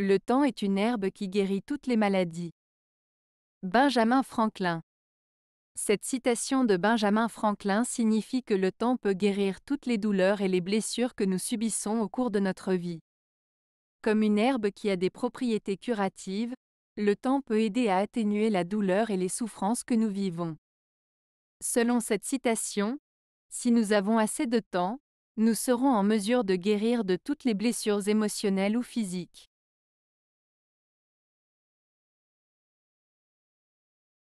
Le temps est une herbe qui guérit toutes les maladies. Benjamin Franklin Cette citation de Benjamin Franklin signifie que le temps peut guérir toutes les douleurs et les blessures que nous subissons au cours de notre vie. Comme une herbe qui a des propriétés curatives, le temps peut aider à atténuer la douleur et les souffrances que nous vivons. Selon cette citation, si nous avons assez de temps, nous serons en mesure de guérir de toutes les blessures émotionnelles ou physiques.